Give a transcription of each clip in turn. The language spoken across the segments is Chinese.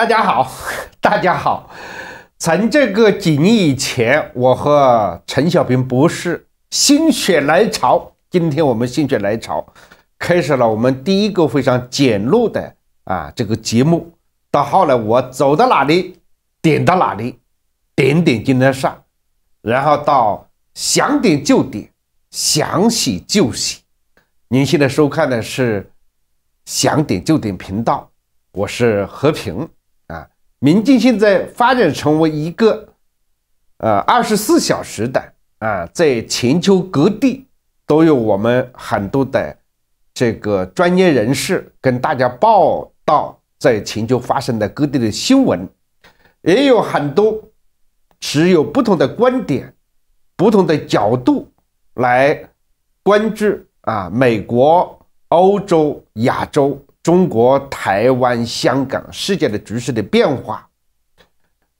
大家好，大家好。从这个几年以前，我和陈小平博士心血来潮，今天我们心血来潮，开始了我们第一个非常简陋的啊这个节目。到后来，我走到哪里点到哪里，点点就能上，然后到想点就点，想洗就洗。您现在收看的是想点就点频道，我是和平。民进现在发展成为一个，呃，二十四小时的啊，在全球各地都有我们很多的这个专业人士跟大家报道在全球发生的各地的新闻，也有很多持有不同的观点、不同的角度来关注啊，美国、欧洲、亚洲。中国、台湾、香港世界的局势的变化，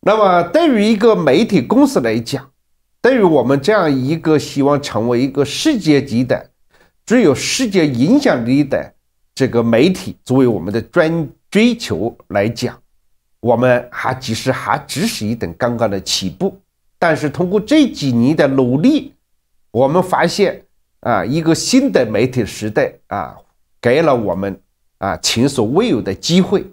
那么对于一个媒体公司来讲，对于我们这样一个希望成为一个世界级的、具有世界影响力的这个媒体，作为我们的专追求来讲，我们还其实还只是一等刚刚的起步。但是通过这几年的努力，我们发现啊，一个新的媒体时代啊，给了我们。啊，前所未有的机会，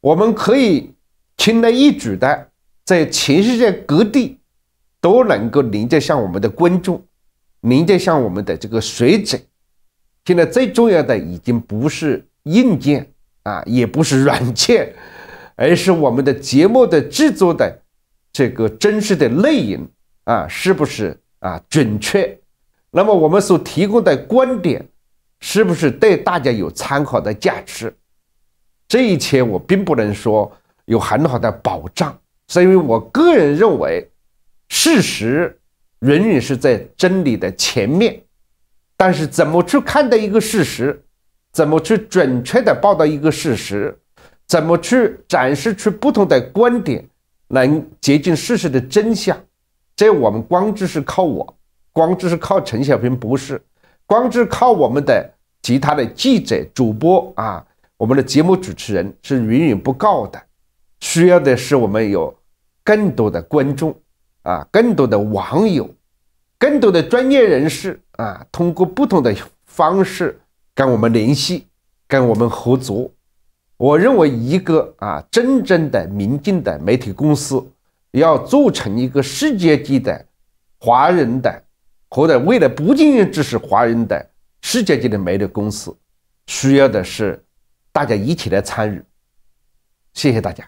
我们可以轻而易举的在全世界各地都能够连接上我们的观众，连接上我们的这个水准。现在最重要的已经不是硬件啊，也不是软件，而是我们的节目的制作的这个真实的内容啊，是不是啊准确？那么我们所提供的观点。是不是对大家有参考的价值？这一切我并不能说有很好的保障，因为我个人认为，事实永远是在真理的前面。但是怎么去看待一个事实，怎么去准确的报道一个事实，怎么去展示出不同的观点，能接近事实的真相？这我们光只是靠我，光只是靠陈小平，不是。光是靠我们的其他的记者、主播啊，我们的节目主持人是远远不够的，需要的是我们有更多的观众啊，更多的网友，更多的专业人士啊，通过不同的方式跟我们联系，跟我们合作。我认为，一个啊真正的民进的媒体公司，要做成一个世界级的华人的。或者未来不仅仅只是华人的世界级的媒体公司，需要的是大家一起来参与。谢谢大家。